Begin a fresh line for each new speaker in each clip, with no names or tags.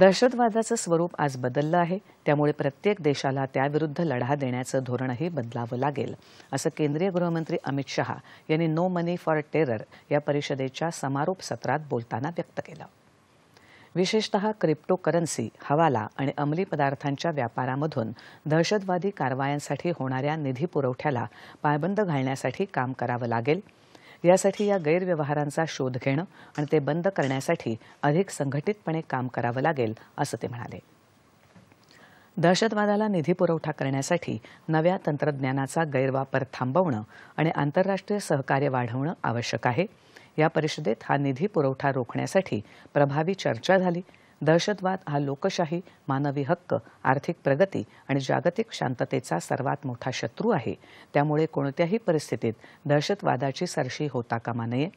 दहशतवादाचं स्वरूप आज बदललं आहे त्यामुळे प्रत्येक देशाला त्याविरुद्ध लढा देण्याचं धोरणही बदलावं लागेल असं केंद्रीय गृहमंत्री अमित शहा यांनी नो मनी फॉर टेरर या परिषदेच्या समारोप सत्रात बोलताना व्यक्त केलं विशेषत क्रिप्टोकरन्सी हवाला आणि अंमली पदार्थांच्या व्यापारामधून दहशतवादी कारवायांसाठी होणाऱ्या निधी पुरवठ्याला पायबंद घालण्यासाठी काम करावं लागेल यासाठी या गैरव्यवहारांचा शोध घेणं आणि ते बंद करण्यासाठी अधिक संघटितपणे काम करावं लागेल असं ते म्हणाले दहशतवादाला निधी पुरवठा करण्यासाठी नव्या तंत्रज्ञानाचा गैरवापर थांबवणं आणि आंतरराष्ट्रीय सहकार्य वाढवणं आवश्यक आहे या परिषदेत हा निधी पुरवठा रोखण्यासाठी प्रभावी चर्चा झाली दहशतवाद हा लोकशाही मानवी हक्क आर्थिक प्रगती आणि जागतिक शांततेचा सर्वात मोठा शत्रू आहे त्यामुळे कोणत्याही परिस्थितीत दहशतवादाची सरशी होता कामा नये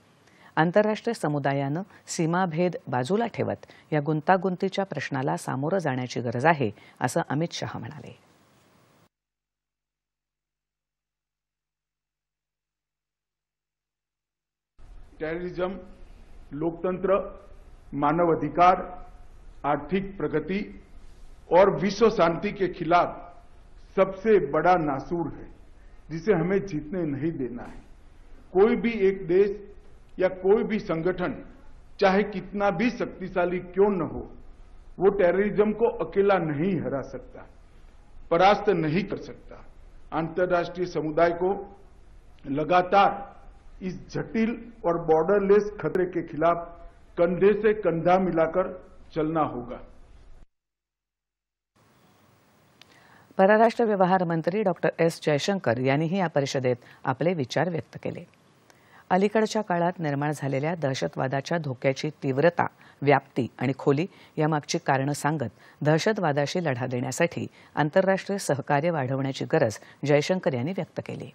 आंतरराष्ट्रीय समुदायानं सीमाभेद बाजूला ठेवत या गुंतागुंतीच्या प्रश्नाला सामोरं जाण्याची गरज आहे असं अमित शहा म्हणाले
टेररिझम लोकतंत्र मानव अधिकार आर्थिक प्रगति और विश्व शांति के खिलाफ सबसे बड़ा नासूर है जिसे हमें जीतने नहीं देना है कोई भी एक देश या कोई भी संगठन चाहे कितना भी शक्तिशाली क्यों न हो वो टेररिज्म को अकेला नहीं हरा सकता परास्त नहीं कर सकता अंतर्राष्ट्रीय समुदाय को लगातार इस जटिल और बॉर्डरलेस खतरे के खिलाफ कंधे से कंधा मिलाकर चलना होगा
परराष्ट्र व्यवहार मंत्री डॉक्टर एस जयशंकर यांनीही या परिषदेत आपले विचार व्यक्त केले अलीकडच्या काळात निर्माण झालेल्या दहशतवादाच्या धोक्याची तीव्रता व्याप्ती आणि खोली यामागची कारणं सांगत दहशतवादाशी लढा देण्यासाठी आंतरराष्ट्रीय सहकार्य वाढवण्याची गरज जयशंकर यांनी व्यक्त केली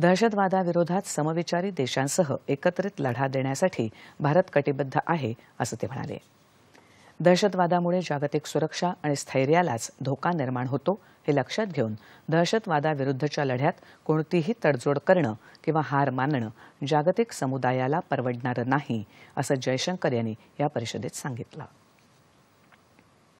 दहशतवादाविरोधात समविचारी देशांसह एकत्रित लढा देण्यासाठी भारत कटिबद्ध आहे असं ते म्हणाले दहशतवादामुळे जागतिक सुरक्षा आणि स्थैर्यालाच धोका निर्माण होतो हे लक्षात घेऊन दहशतवादाविरुद्धच्या लढ्यात कोणतीही तडजोड करणं किंवा हार मानणं जागतिक समुदायाला परवडणारं नाही असं जयशंकर यांनी या परिषदेत सांगितलं